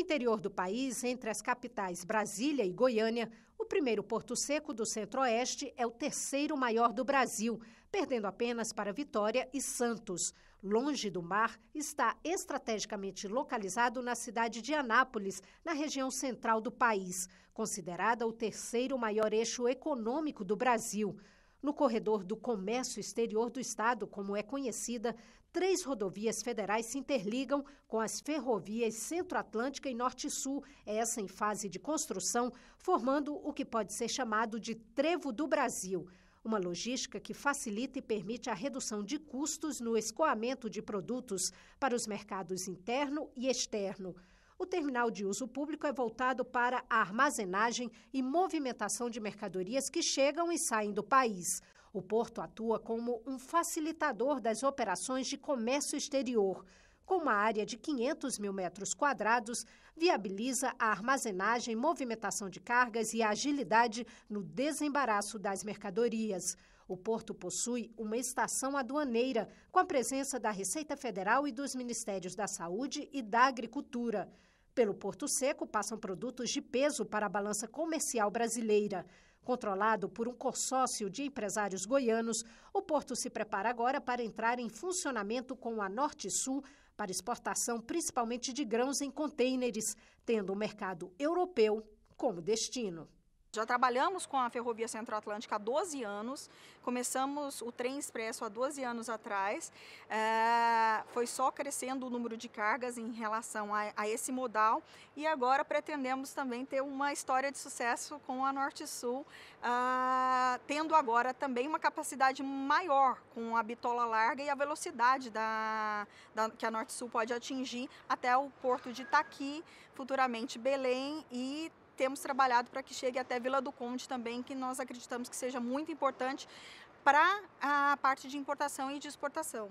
interior do país, entre as capitais Brasília e Goiânia, o primeiro porto seco do Centro-Oeste é o terceiro maior do Brasil, perdendo apenas para Vitória e Santos. Longe do mar, está estrategicamente localizado na cidade de Anápolis, na região central do país, considerada o terceiro maior eixo econômico do Brasil. No corredor do comércio exterior do estado, como é conhecida, três rodovias federais se interligam com as ferrovias Centro-Atlântica e Norte-Sul, é essa em fase de construção, formando o que pode ser chamado de Trevo do Brasil. Uma logística que facilita e permite a redução de custos no escoamento de produtos para os mercados interno e externo. O terminal de uso público é voltado para a armazenagem e movimentação de mercadorias que chegam e saem do país. O porto atua como um facilitador das operações de comércio exterior. Com uma área de 500 mil metros quadrados, viabiliza a armazenagem, movimentação de cargas e a agilidade no desembaraço das mercadorias. O porto possui uma estação aduaneira, com a presença da Receita Federal e dos Ministérios da Saúde e da Agricultura. Pelo Porto Seco passam produtos de peso para a balança comercial brasileira. Controlado por um consórcio de empresários goianos, o porto se prepara agora para entrar em funcionamento com a Norte Sul para exportação principalmente de grãos em contêineres, tendo o mercado europeu como destino. Já trabalhamos com a Ferrovia Centro-Atlântica há 12 anos, começamos o trem expresso há 12 anos atrás, é, foi só crescendo o número de cargas em relação a, a, esse modal e agora pretendemos também ter uma história de sucesso com a Norte-Sul, é, ah, tendo agora também uma capacidade maior com a bitola larga e a velocidade da, da, que a Norte-Sul pode atingir até o porto de Itaqui, futuramente Belém e temos trabalhado para que chegue até Vila do Conde também, que nós acreditamos que seja muito importante para a parte de importação e de exportação.